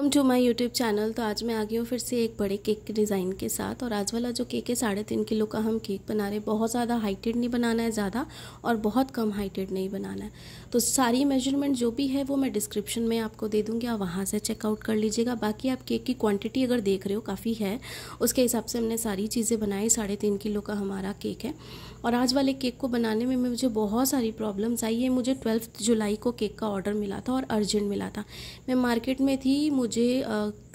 welcome to my YouTube channel तो आज मैं आ गई हूँ फिर से एक बड़े केक के डिज़ाइन के साथ और आज वाला जो केक है साढ़े तीन किलो का हम केक बना रहे हैं बहुत ज़्यादा हाइटेड नहीं बनाना है ज़्यादा और बहुत कम हाइटेड नहीं बनाना है तो सारी मेजरमेंट जो भी है वो मैं डिस्क्रिप्शन में आपको दे दूँगी आप वहाँ से चेकआउट कर लीजिएगा बाकी आप केक की क्वान्टिटी अगर देख रहे हो काफ़ी है उसके हिसाब से हमने सारी चीज़ें बनाई साढ़े तीन किलो का हमारा केक है और आज वाले केक को बनाने में मुझे बहुत सारी प्रॉब्लम्स आई है मुझे ट्वेल्थ जुलाई को केक का ऑर्डर मिला था और अर्जेंट मिला था मैं मार्केट में थी मुझे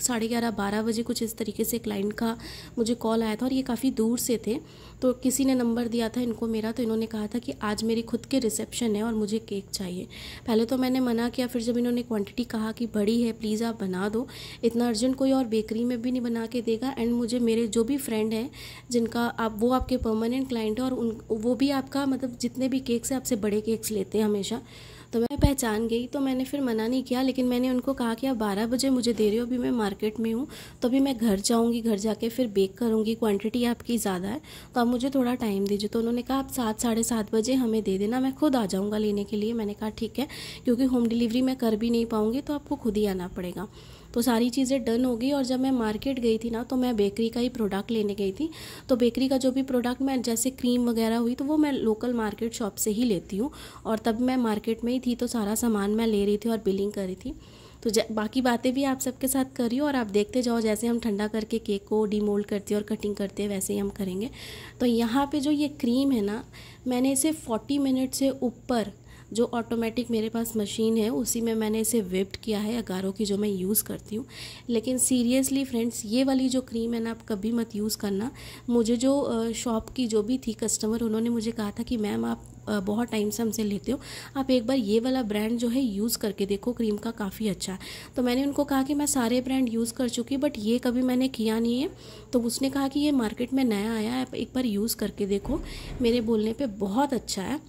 साढ़े ग्यारह बारह बजे कुछ इस तरीके से क्लाइंट का मुझे कॉल आया था और ये काफ़ी दूर से थे तो किसी ने नंबर दिया था इनको मेरा तो इन्होंने कहा था कि आज मेरी खुद के रिसेप्शन है और मुझे केक चाहिए पहले तो मैंने मना किया फिर जब इन्होंने क्वांटिटी कहा कि बड़ी है प्लीज़ आप बना दो इतना अर्जेंट कोई और बेकरी में भी नहीं बना के देगा एंड मुझे मेरे जो भी फ्रेंड हैं जिनका आप वो आपके परमानेंट क्लाइंट है और उन वो भी आपका मतलब जितने भी केक्स हैं आपसे बड़े केक्स लेते हैं हमेशा तो मैं पहचान गई तो मैंने फिर मना नहीं किया लेकिन मैंने उनको कहा कि आप बारह बजे मुझे दे रहे हो अभी मैं मार्केट में हूँ तो अभी मैं घर जाऊँगी घर जाके फिर बेक करूँगी क्वांटिटी आपकी ज़्यादा है तो आप मुझे थोड़ा टाइम दीजिए तो उन्होंने कहा आप सात साढ़े सात बजे हमें दे देना मैं खुद आ जाऊँगा लेने के लिए मैंने कहा ठीक है क्योंकि होम डिलीवरी मैं कर भी नहीं पाऊँगी तो आपको खुद ही आना पड़ेगा तो सारी चीज़ें डन हो गई और जब मैं मार्केट गई थी ना तो मैं बेकरी का ही प्रोडक्ट लेने गई थी तो बेकरी का जो भी प्रोडक्ट मैं जैसे क्रीम वगैरह हुई तो वो मैं लोकल मार्केट शॉप से ही लेती हूँ और तब मैं मार्केट में ही थी तो सारा सामान मैं ले रही थी और बिलिंग कर रही थी तो बाकी बातें भी आप सबके साथ करिए और आप देखते जाओ जैसे हम ठंडा करके केक को डीमोल्ड करते हैं और कटिंग करते हैं वैसे ही हम करेंगे तो यहाँ पे जो ये क्रीम है ना मैंने इसे 40 मिनट से ऊपर जो ऑटोमेटिक मेरे पास मशीन है उसी में मैंने इसे विप्ड किया है अगारो की जो मैं यूज़ करती हूँ लेकिन सीरियसली फ्रेंड्स ये वाली जो क्रीम है ना आप कभी मत यूज़ करना मुझे जो शॉप की जो भी थी कस्टमर उन्होंने मुझे कहा था कि मैम आप बहुत टाइम से हमसे लेते हो आप एक बार ये वाला ब्रांड जो है यूज़ करके देखो क्रीम का काफ़ी अच्छा है तो मैंने उनको कहा कि मैं सारे ब्रांड यूज़ कर चुकी बट ये कभी मैंने किया नहीं है तो उसने कहा कि ये मार्केट में नया आया है आप एक बार यूज़ करके देखो मेरे बोलने पे बहुत अच्छा है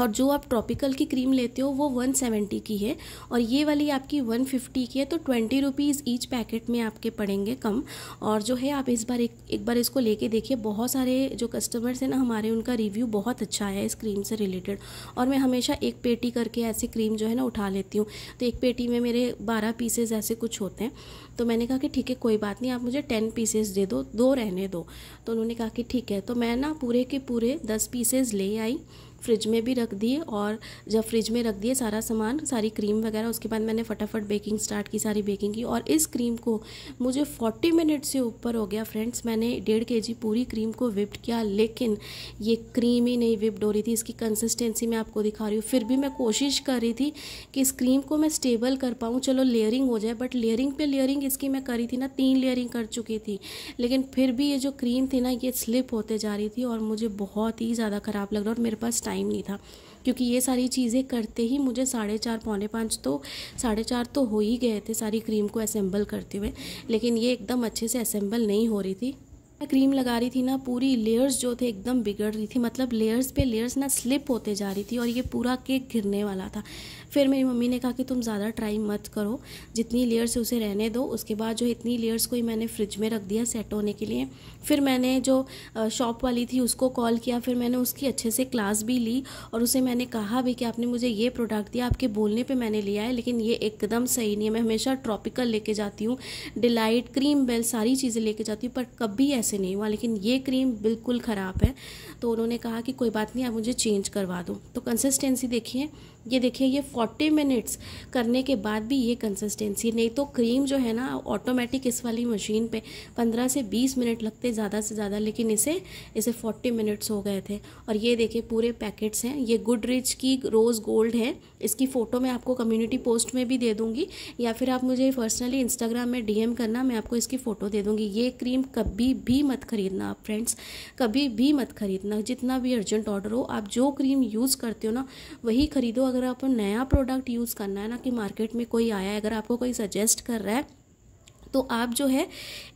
और जो आप ट्रॉपिकल की क्रीम लेते हो वो 170 की है और ये वाली आपकी 150 की है तो ट्वेंटी रुपीज़ ईच पैकेट में आपके पड़ेंगे कम और जो है आप इस बार एक एक बार इसको लेके देखिए बहुत सारे जो कस्टमर्स हैं ना हमारे उनका रिव्यू बहुत अच्छा है इस क्रीम से रिलेटेड और मैं हमेशा एक पेटी करके ऐसी क्रीम जो है ना उठा लेती हूँ तो एक पेटी में मेरे बारह पीसेज ऐसे कुछ होते हैं तो मैंने कहा कि ठीक है कोई बात नहीं आप मुझे टेन पीसेज दे दो दो रहने दो तो उन्होंने कहा कि ठीक है तो मैं ना पूरे के पूरे दस पीसेज ले आई फ्रिज में भी रख दिए और जब फ्रिज में रख दिए सारा सामान सारी क्रीम वगैरह उसके बाद मैंने फटाफट बेकिंग स्टार्ट की सारी बेकिंग की और इस क्रीम को मुझे 40 मिनट से ऊपर हो गया फ्रेंड्स मैंने डेढ़ के जी पूरी क्रीम को विप्ड किया लेकिन ये क्रीम ही नहीं विप्ड हो रही थी इसकी कंसिस्टेंसी मैं आपको दिखा रही हूँ फिर भी मैं कोशिश कर रही थी कि इस क्रीम को मैं स्टेबल कर पाऊँ चलो लेयरिंग हो जाए बट लेयरिंग पे लेयरिंग इसकी मैं करी थी ना तीन लेयरिंग कर चुकी थी लेकिन फिर भी ये जो क्रीम थी ना ये स्लिप होते जा रही थी और मुझे बहुत ही ज़्यादा ख़राब लग रहा और मेरे पास टाइम नहीं था क्योंकि ये सारी चीज़ें करते ही मुझे साढ़े चार पौने पाँच तो साढ़े चार तो हो ही गए थे सारी क्रीम को असेंबल करते हुए लेकिन ये एकदम अच्छे से असेंबल नहीं हो रही थी क्रीम लगा रही थी ना पूरी लेयर्स जो थे एकदम बिगड़ रही थी मतलब लेयर्स पे लेयर्स ना स्लिप होते जा रही थी और ये पूरा केक घिरने वाला था फिर मेरी मम्मी ने कहा कि तुम ज़्यादा ट्राई मत करो जितनी लेयर्स उसे रहने दो उसके बाद जो इतनी लेयर्स को ही मैंने फ्रिज में रख दिया सेट होने के लिए फिर मैंने जो शॉप वाली थी उसको कॉल किया फिर मैंने उसकी अच्छे से क्लास भी ली और उसे मैंने कहा भी कि आपने मुझे ये प्रोडक्ट दिया आपके बोलने पर मैंने लिया है लेकिन ये एकदम सही नहीं है मैं हमेशा ट्रॉपिकल लेके जाती हूँ डिलाइट क्रीम बेल सारी चीज़ें लेके जाती हूँ पर कभी ऐसे से नहीं हुआ लेकिन ये क्रीम बिल्कुल ख़राब है तो उन्होंने कहा कि कोई बात नहीं आप मुझे चेंज करवा दो तो कंसिस्टेंसी देखिए ये देखिए ये 40 मिनट्स करने के बाद भी ये कंसिस्टेंसी नहीं तो क्रीम जो है ना ऑटोमेटिक इस वाली मशीन पे 15 से 20 मिनट लगते ज़्यादा से ज़्यादा लेकिन इसे इसे 40 मिनट्स हो गए थे और ये देखिए पूरे पैकेट्स हैं ये गुड रिच की रोज़ गोल्ड है इसकी फ़ोटो मैं आपको कम्युनिटी पोस्ट में भी दे दूँगी या फिर आप मुझे पर्सनली इंस्टाग्राम में डीएम करना मैं आपको इसकी फ़ोटो दे दूँगी ये क्रीम कभी भी मत खरीदना आप फ्रेंड्स कभी भी मत खरीदना जितना भी अर्जेंट ऑर्डर हो आप जो क्रीम यूज़ करते हो ना वही खरीदो अगर आपको नया प्रोडक्ट यूज़ करना है ना कि मार्केट में कोई आया है अगर आपको कोई सजेस्ट कर रहा है तो आप जो है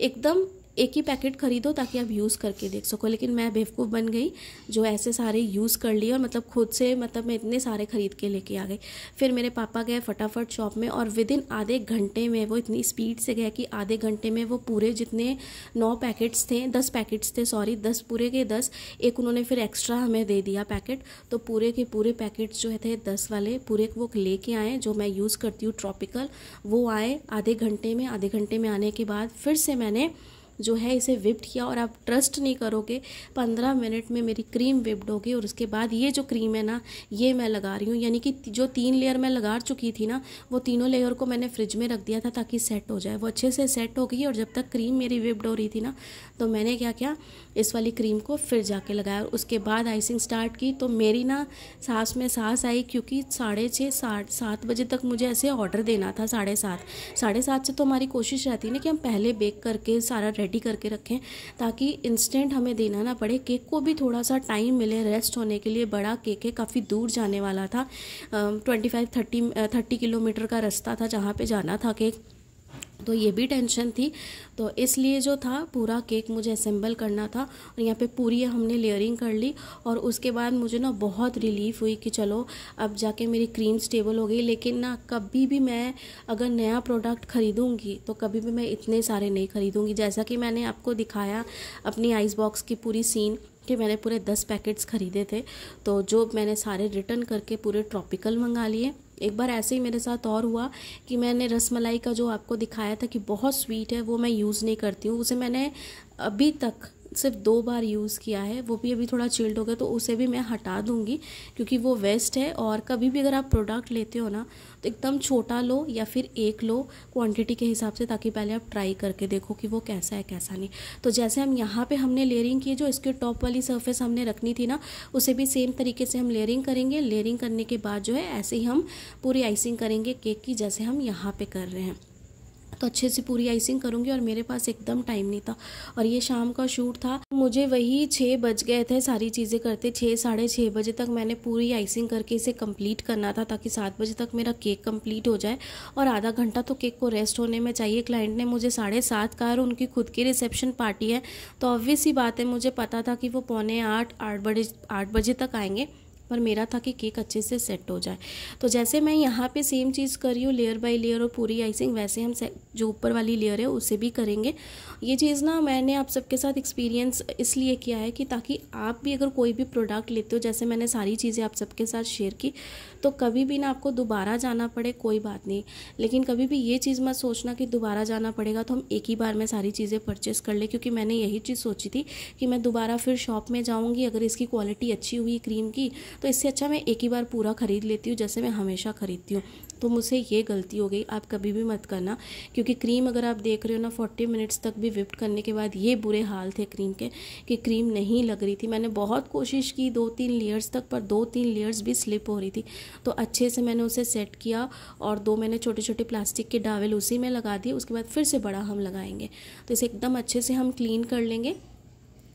एकदम एक ही पैकेट खरीदो ताकि आप यूज़ करके देख सको लेकिन मैं बेवकूफ़ बन गई जो ऐसे सारे यूज़ कर लिए और मतलब खुद से मतलब मैं इतने सारे ख़रीद के लेके आ गई फिर मेरे पापा गए फटाफट शॉप में और विद इन आधे घंटे में वो इतनी स्पीड से गए कि आधे घंटे में वो पूरे जितने नौ पैकेट्स थे दस पैकेट्स थे सॉरी दस पूरे के दस एक उन्होंने फिर एक्स्ट्रा हमें दे दिया पैकेट तो पूरे के पूरे पैकेट्स जो थे दस वाले पूरे वो लेके आए जो मैं यूज़ करती हूँ ट्रॉपिकल वो आए आधे घंटे में आधे घंटे में आने के बाद फिर से मैंने जो है इसे विप्ड किया और आप ट्रस्ट नहीं करोगे पंद्रह मिनट में मेरी क्रीम विप्ड होगी और उसके बाद ये जो क्रीम है ना ये मैं लगा रही हूँ यानी कि जो तीन लेयर मैं लगा चुकी थी ना वो तीनों लेयर को मैंने फ्रिज में रख दिया था ताकि सेट हो जाए वो अच्छे से सेट हो गई और जब तक क्रीम मेरी विप्ड हो रही थी ना तो मैंने क्या किया इस वाली क्रीम को फिर जाके लगाया और उसके बाद आइसिंग स्टार्ट की तो मेरी ना सांस में सांस आई क्योंकि साढ़े छः साठ सात बजे तक मुझे ऐसे ऑर्डर देना था साढ़े सात साढ़े सात से तो हमारी कोशिश रहती है ना कि हम पहले बेक करके सारा रेडी करके रखें ताकि इंस्टेंट हमें देना ना पड़े केक को भी थोड़ा सा टाइम मिले रेस्ट होने के लिए बड़ा केक है काफ़ी दूर जाने वाला था twenty five thirty thirty kilometre का रास्ता था जहाँ पे जाना था केक तो ये भी टेंशन थी तो इसलिए जो था पूरा केक मुझे असेंबल करना था और यहाँ पे पूरी हमने लेयरिंग कर ली और उसके बाद मुझे ना बहुत रिलीफ हुई कि चलो अब जाके मेरी क्रीम स्टेबल हो गई लेकिन ना कभी भी मैं अगर नया प्रोडक्ट ख़रीदूँगी तो कभी भी मैं इतने सारे नहीं ख़रीदूँगी जैसा कि मैंने आपको दिखाया अपनी आइस बॉक्स की पूरी सीन कि मैंने पूरे दस पैकेट्स ख़रीदे थे तो जो मैंने सारे रिटर्न करके पूरे ट्रॉपिकल मंगा लिए एक बार ऐसे ही मेरे साथ और हुआ कि मैंने रसमलाई का जो आपको दिखाया था कि बहुत स्वीट है वो मैं यूज़ नहीं करती हूँ उसे मैंने अभी तक सिर्फ दो बार यूज़ किया है वो भी अभी थोड़ा चिल्ड हो गया तो उसे भी मैं हटा दूँगी क्योंकि वो वेस्ट है और कभी भी अगर आप प्रोडक्ट लेते हो ना तो एकदम छोटा लो या फिर एक लो क्वांटिटी के हिसाब से ताकि पहले आप ट्राई करके देखो कि वो कैसा है कैसा नहीं तो जैसे हम यहाँ पे हमने लेयरिंग की जो इसके टॉप वाली सर्फेस हमने रखनी थी ना उसे भी सेम तरीके से हम लेयरिंग करेंगे लेयरिंग करने के बाद जो है ऐसे ही हम पूरी आइसिंग करेंगे केक की जैसे हम यहाँ पर कर रहे हैं तो अच्छे से पूरी आइसिंग करूँगी और मेरे पास एकदम टाइम नहीं था और ये शाम का शूट था मुझे वही छः बज गए थे सारी चीज़ें करते छः साढ़े छः बजे तक मैंने पूरी आइसिंग करके इसे कंप्लीट करना था ताकि सात बजे तक मेरा केक कंप्लीट हो जाए और आधा घंटा तो केक को रेस्ट होने में चाहिए क्लाइंट ने मुझे साढ़े सात का और उनकी खुद की रिसेप्शन पार्टी है तो ऑब्वियस ही बात है मुझे पता था कि वो पौने आठ आठ बजे आठ बजे तक आएंगे पर मेरा था कि केक अच्छे से सेट हो जाए तो जैसे मैं यहाँ पे सेम चीज़ कर रही हूँ लेयर बाय लेयर और पूरी आइसिंग वैसे हम जो ऊपर वाली लेयर है उसे भी करेंगे ये चीज़ ना मैंने आप सबके साथ एक्सपीरियंस इसलिए किया है कि ताकि आप भी अगर कोई भी प्रोडक्ट लेते हो जैसे मैंने सारी चीज़ें आप सबके साथ शेयर की तो कभी भी ना आपको दोबारा जाना पड़े कोई बात नहीं लेकिन कभी भी ये चीज़ मत सोचना कि दोबारा जाना पड़ेगा तो हम एक ही बार में सारी चीज़ें परचेस कर ले क्योंकि मैंने यही चीज़ सोची थी कि मैं दोबारा फिर शॉप में जाऊँगी अगर इसकी क्वालिटी अच्छी हुई क्रीम की तो इससे अच्छा मैं एक ही बार पूरा ख़रीद लेती हूँ जैसे मैं हमेशा ख़रीदती हूँ तो मुझसे ये गलती हो गई आप कभी भी मत करना क्योंकि क्रीम अगर आप देख रहे हो ना फोर्टी मिनट्स तक भी विप्ट करने के बाद ये बुरे हाल थे क्रीम के कि क्रीम नहीं लग रही थी मैंने बहुत कोशिश की दो तीन लेयर्स तक पर दो तीन लेयर्स भी स्लिप हो रही थी तो अच्छे से मैंने उसे सेट किया और दो मैंने छोटे छोटे प्लास्टिक के डावेल उसी में लगा दिए उसके बाद फिर से बड़ा हम लगाएंगे तो इसे एकदम अच्छे से हम क्लीन कर लेंगे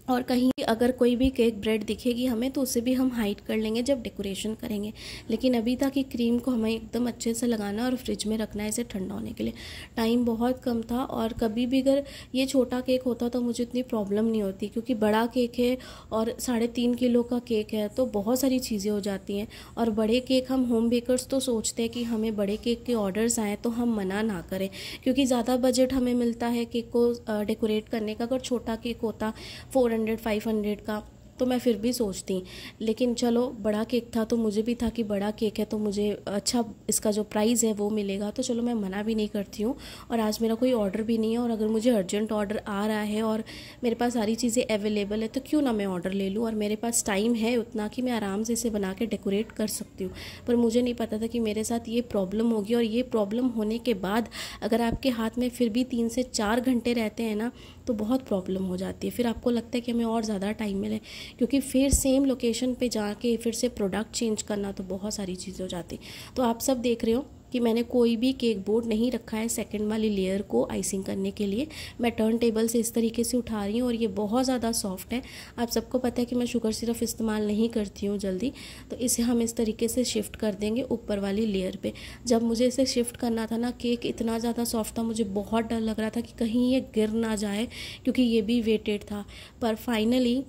और कहीं अगर कोई भी केक ब्रेड दिखेगी हमें तो उसे भी हम हाइड कर लेंगे जब डेकोरेशन करेंगे लेकिन अभी तक ये क्रीम को हमें एकदम अच्छे से लगाना और फ्रिज में रखना है इसे ठंडा होने के लिए टाइम बहुत कम था और कभी भी अगर ये छोटा केक होता तो मुझे इतनी प्रॉब्लम नहीं होती क्योंकि बड़ा केक है और साढ़े तीन किलो का केक है तो बहुत सारी चीज़ें हो जाती हैं और बड़े केक हम होम बेकरस तो सोचते हैं कि हमें बड़े केक के ऑर्डर्स आएँ तो हम मना ना करें क्योंकि ज़्यादा बजट हमें मिलता है केक को डेकोरेट करने का अगर छोटा केक होता फोर हंड्रेड फाइव हंड्रेड का तो मैं फिर भी सोचती लेकिन चलो बड़ा केक था तो मुझे भी था कि बड़ा केक है तो मुझे अच्छा इसका जो प्राइस है वो मिलेगा तो चलो मैं मना भी नहीं करती हूँ और आज मेरा कोई ऑर्डर भी नहीं है और अगर मुझे अर्जेंट ऑर्डर आ रहा है और मेरे पास सारी चीज़ें अवेलेबल है तो क्यों ना मैं ऑर्डर ले लूँ और मेरे पास टाइम है उतना कि मैं आराम से इसे बना के डेकोरेट कर सकती हूँ पर मुझे नहीं पता था कि मेरे साथ ये प्रॉब्लम होगी और ये प्रॉब्लम होने के बाद अगर आपके हाथ में फिर भी तीन से चार घंटे रहते हैं ना तो बहुत प्रॉब्लम हो जाती है फिर आपको लगता है कि हमें और ज़्यादा टाइम मिले क्योंकि फिर सेम लोकेशन पे जाके फिर से प्रोडक्ट चेंज करना तो बहुत सारी चीज़ें हो जाती तो आप सब देख रहे हो कि मैंने कोई भी केक बोर्ड नहीं रखा है सेकंड वाली लेयर को आइसिंग करने के लिए मैं टर्न टेबल से इस तरीके से उठा रही हूँ और ये बहुत ज़्यादा सॉफ्ट है आप सबको पता है कि मैं शुगर सिरप इस्तेमाल नहीं करती हूँ जल्दी तो इसे हम इस तरीके से शिफ्ट कर देंगे ऊपर वाली लेयर पर जब मुझे इसे शिफ्ट करना था ना केक इतना ज़्यादा सॉफ्ट था मुझे बहुत डर लग रहा था कि कहीं ये गिर ना जाए क्योंकि ये भी वेटेड था पर फाइनली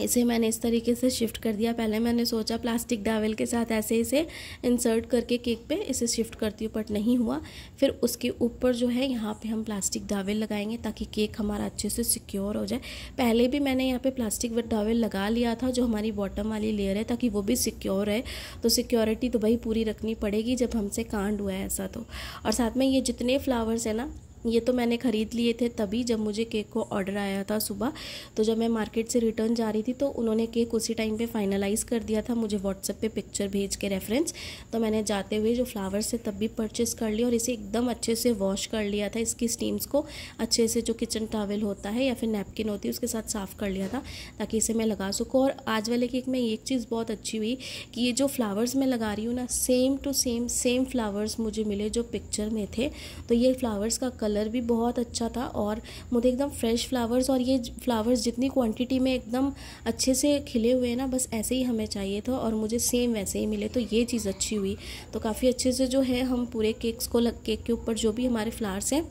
इसे मैंने इस तरीके से शिफ्ट कर दिया पहले मैंने सोचा प्लास्टिक डावल के साथ ऐसे इसे इंसर्ट करके केक पे इसे शिफ्ट करती हूँ बट नहीं हुआ फिर उसके ऊपर जो है यहाँ पे हम प्लास्टिक डावल लगाएंगे ताकि केक हमारा अच्छे से सिक्योर हो जाए पहले भी मैंने यहाँ पे प्लास्टिक डावल लगा लिया था जो हमारी बॉटम वाली लेयर है ताकि वो भी सिक्योर है तो सिक्योरिटी तो भाई पूरी रखनी पड़ेगी जब हमसे कांड हुआ है ऐसा तो और साथ में ये जितने फ्लावर्स हैं ना ये तो मैंने ख़रीद लिए थे तभी जब मुझे केक को ऑर्डर आया था सुबह तो जब मैं मार्केट से रिटर्न जा रही थी तो उन्होंने केक उसी टाइम पे फाइनलाइज़ कर दिया था मुझे व्हाट्सएप पे पिक्चर भेज के रेफरेंस तो मैंने जाते हुए जो फ्लावर्स थे तब भी परचेस कर लिया और इसे एकदम अच्छे से वॉश कर लिया था इसकी स्टीम्स को अच्छे से जो किचन टावल होता है या फिर नैपकिन होती है उसके साथ साफ़ कर लिया था ताकि इसे मैं लगा सकूँ और आज वाले केक में एक चीज़ बहुत अच्छी हुई कि ये जो फ्लावर्स मैं लगा रही हूँ ना same to same same flowers मुझे मिले जो पिक्चर में थे तो ये फ्लावर्स का कलर कलर भी बहुत अच्छा था और मुझे एकदम फ्रेश फ्लावर्स और ये फ्लावर्स जितनी क्वांटिटी में एकदम अच्छे से खिले हुए हैं ना बस ऐसे ही हमें चाहिए था और मुझे सेम वैसे ही मिले तो ये चीज़ अच्छी हुई तो काफ़ी अच्छे से जो है हम पूरे केक्स को लग केक के ऊपर जो भी हमारे फ्लावर्स हैं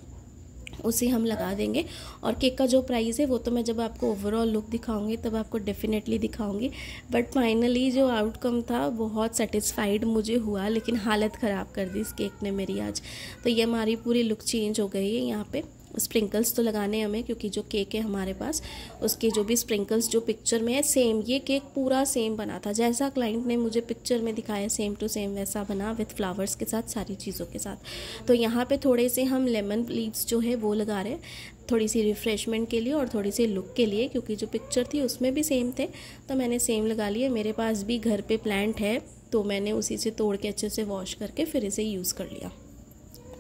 उसे हम लगा देंगे और केक का जो प्राइस है वो तो मैं जब आपको ओवरऑल लुक दिखाऊंगी तब आपको डेफिनेटली दिखाऊंगी बट फाइनली जो आउटकम था बहुत सेटिस्फाइड मुझे हुआ लेकिन हालत ख़राब कर दी इस केक ने मेरी आज तो ये हमारी पूरी लुक चेंज हो गई है यहाँ पर स्प्रिंकल्स तो लगाने हमें क्योंकि जो केक है हमारे पास उसके जो भी स्प्रिंकल्स जो पिक्चर में है सेम ये केक पूरा सेम बना था जैसा क्लाइंट ने मुझे पिक्चर में दिखाया सेम टू सेम वैसा बना विथ फ्लावर्स के साथ सारी चीज़ों के साथ तो यहाँ पे थोड़े से हम लेमन लीव्स जो है वो लगा रहे हैं थोड़ी सी रिफ़्रेशमेंट के लिए और थोड़ी सी लुक के लिए क्योंकि जो पिक्चर थी उसमें भी सेम थे तो मैंने सेम लगा लिए मेरे पास भी घर पर प्लांट है तो मैंने उसी से तोड़ के अच्छे से वॉश करके फिर इसे यूज़ कर लिया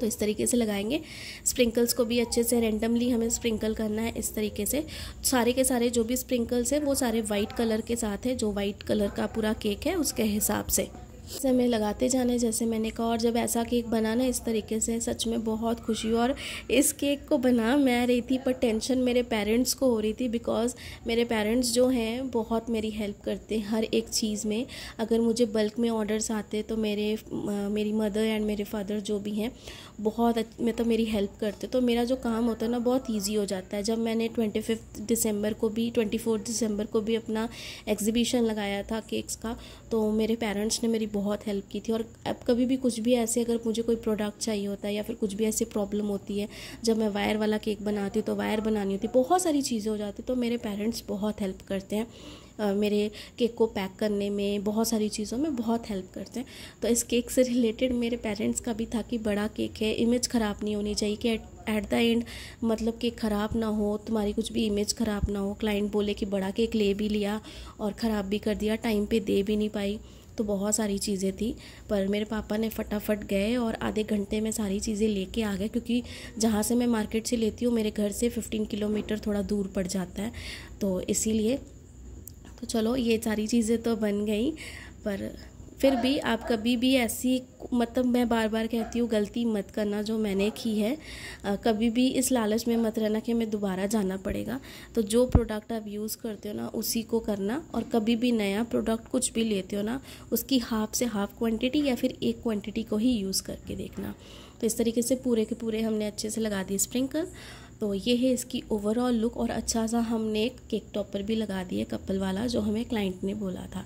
तो इस तरीके से लगाएंगे स्प्रिंकल्स को भी अच्छे से रेंडमली हमें स्प्रिंकल करना है इस तरीके से सारे के सारे जो भी स्प्रिंकल्स हैं वो सारे वाइट कलर के साथ हैं जो वाइट कलर का पूरा केक है उसके हिसाब से इसे लगाते जाने जैसे मैंने कहा और जब ऐसा केक बना ना इस तरीके से सच में बहुत खुशी और इस केक को बना मैं रही थी पर टेंशन मेरे पेरेंट्स को हो रही थी बिकॉज़ मेरे पेरेंट्स जो हैं बहुत मेरी हेल्प करते हैं हर एक चीज़ में अगर मुझे बल्क में ऑर्डर्स आते तो मेरे मेरी मदर एंड मेरे फादर जो भी हैं बहुत मतलब तो मेरी हेल्प करते तो मेरा जो काम होता है ना बहुत ईजी हो जाता है जब मैंने ट्वेंटी फिफ्थ दिसंबर को भी ट्वेंटी फोर्थ दिसंबर को भी अपना एग्जीबिशन लगाया था केक्स का तो मेरे पेरेंट्स ने मेरी बहुत बहुत हेल्प की थी और अब कभी भी कुछ भी ऐसे अगर मुझे कोई प्रोडक्ट चाहिए होता है या फिर कुछ भी ऐसे प्रॉब्लम होती है जब मैं वायर वाला केक बनाती हूँ तो वायर बनानी होती बहुत सारी चीज़ें हो जाती तो मेरे पेरेंट्स बहुत हेल्प करते हैं Uh, मेरे केक को पैक करने में बहुत सारी चीज़ों में बहुत हेल्प करते हैं तो इस केक से रिलेटेड मेरे पेरेंट्स का भी था कि बड़ा केक है इमेज ख़राब नहीं होनी चाहिए कि एट द एंड मतलब केक ख़राब ना हो तुम्हारी कुछ भी इमेज ख़राब ना हो क्लाइंट बोले कि बड़ा केक ले भी लिया और ख़राब भी कर दिया टाइम पे दे भी नहीं पाई तो बहुत सारी चीज़ें थी पर मेरे पापा ने फटाफट गए और आधे घंटे में सारी चीज़ें लेके आ गए क्योंकि जहाँ से मैं मार्केट से लेती हूँ मेरे घर से फिफ्टीन किलोमीटर थोड़ा दूर पड़ जाता है तो इसीलिए तो चलो ये सारी चीज़ें तो बन गई पर फिर भी आप कभी भी ऐसी मतलब मैं बार बार कहती हूँ गलती मत करना जो मैंने की है कभी भी इस लालच में मत रहना कि हमें दोबारा जाना पड़ेगा तो जो प्रोडक्ट आप यूज़ करते हो ना उसी को करना और कभी भी नया प्रोडक्ट कुछ भी लेते हो ना उसकी हाफ से हाफ क्वांटिटी या फिर एक क्वांटिटी को ही यूज़ करके देखना तो इस तरीके से पूरे के पूरे हमने अच्छे से लगा दिए स्प्रिंकल तो ये है इसकी ओवरऑल लुक और अच्छा सा हमने एक केक टॉपर भी लगा दिया कपल वाला जो हमें क्लाइंट ने बोला था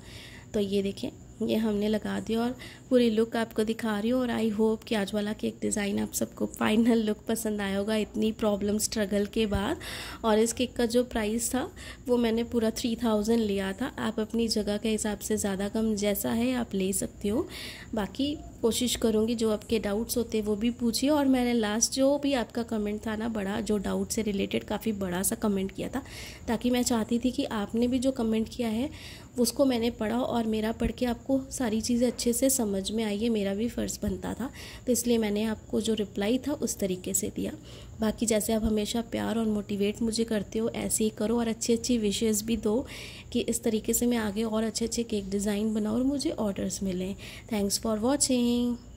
तो ये देखें ये हमने लगा दिया और पूरी लुक आपको दिखा रही हूँ और आई होप कि आज वाला केक डिज़ाइन आप सबको फाइनल लुक पसंद आया होगा इतनी प्रॉब्लम स्ट्रगल के बाद और इस केक का जो प्राइस था वो मैंने पूरा थ्री थाउजेंड लिया था आप अपनी जगह के हिसाब से ज़्यादा कम जैसा है आप ले सकते हो बाकी कोशिश करूँगी जो आपके डाउट्स होते वो भी पूछिए और मैंने लास्ट जो भी आपका कमेंट था ना बड़ा जो डाउट से रिलेटेड काफ़ी बड़ा सा कमेंट किया था ताकि मैं चाहती थी कि आपने भी जो कमेंट किया है उसको मैंने पढ़ा और मेरा पढ़ के आपको सारी चीज़ें अच्छे से समझ में आई है मेरा भी फ़र्ज़ बनता था तो इसलिए मैंने आपको जो रिप्लाई था उस तरीके से दिया बाकी जैसे आप हमेशा प्यार और मोटिवेट मुझे करते हो ऐसे ही करो और अच्छी अच्छी विशेज़ भी दो कि इस तरीके से मैं आगे और अच्छे अच्छे केक डिज़ाइन बनाऊँ और मुझे ऑर्डर्स मिलें थैंक्स फॉर वॉचिंग